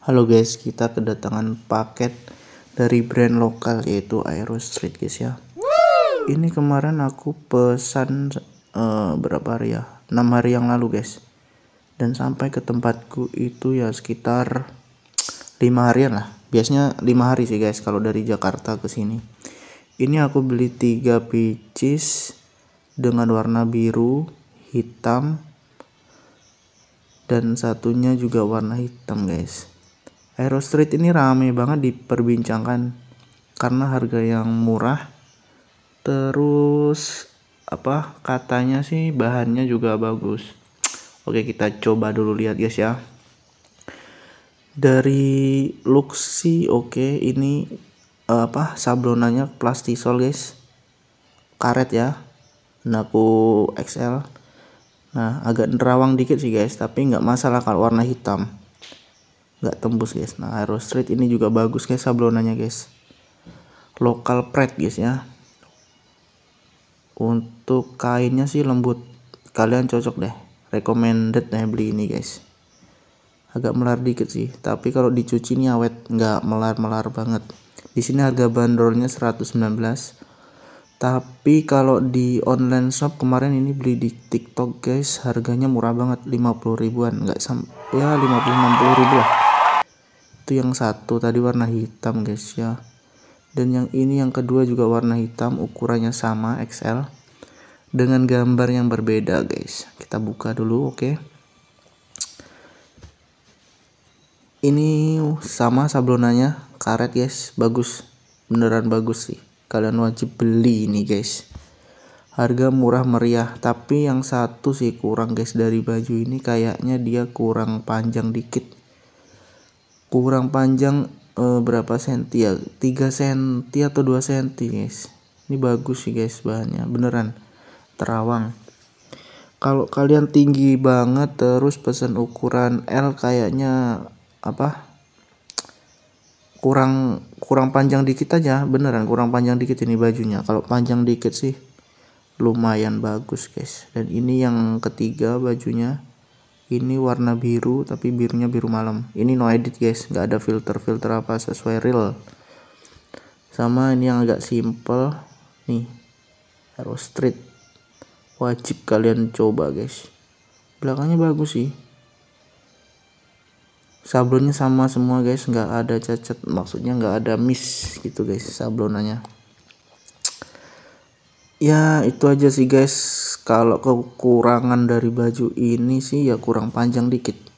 Halo guys, kita kedatangan paket dari brand lokal yaitu Aero Street guys ya. Ini kemarin aku pesan uh, berapa hari ya? 6 hari yang lalu guys. Dan sampai ke tempatku itu ya sekitar 5 hari lah. Biasanya 5 hari sih guys kalau dari Jakarta ke sini. Ini aku beli 3 pieces dengan warna biru, hitam dan satunya juga warna hitam guys Aero Street ini rame banget diperbincangkan karena harga yang murah. Terus apa katanya sih bahannya juga bagus. Oke, kita coba dulu lihat guys ya. Dari Luxi, oke, okay. ini eh, apa sablonannya plastisol guys. Karet ya. Naku XL. Nah, agak nerawang dikit sih guys, tapi nggak masalah kalau warna hitam nggak tembus guys nah Aero Street ini juga bagus guys sablonanya guys lokal pride guys ya untuk kainnya sih lembut kalian cocok deh recommended deh beli ini guys agak melar dikit sih tapi kalau dicuci ini awet nggak melar-melar banget di sini harga bandrolnya 119 tapi kalau di online shop kemarin ini beli di TikTok guys harganya murah banget 50 ribuan nggak sampai ya 50 60 ribu lah itu yang satu tadi warna hitam guys ya dan yang ini yang kedua juga warna hitam ukurannya sama XL dengan gambar yang berbeda guys kita buka dulu oke okay. ini sama sablonanya karet guys bagus beneran bagus sih kalian wajib beli ini guys harga murah meriah tapi yang satu sih kurang guys dari baju ini kayaknya dia kurang panjang dikit kurang panjang e, berapa senti ya 3 senti atau 2 senti guys ini bagus sih guys bahannya beneran terawang kalau kalian tinggi banget terus pesan ukuran L kayaknya apa kurang kurang panjang dikit aja beneran kurang panjang dikit ini bajunya kalau panjang dikit sih lumayan bagus guys dan ini yang ketiga bajunya ini warna biru tapi birunya biru malam ini no edit guys nggak ada filter-filter apa sesuai real sama ini yang agak simple nih arrow street wajib kalian coba guys belakangnya bagus sih sablonnya sama semua guys nggak ada cacat maksudnya nggak ada miss gitu guys sablonannya ya itu aja sih guys kalau kekurangan dari baju ini sih ya kurang panjang dikit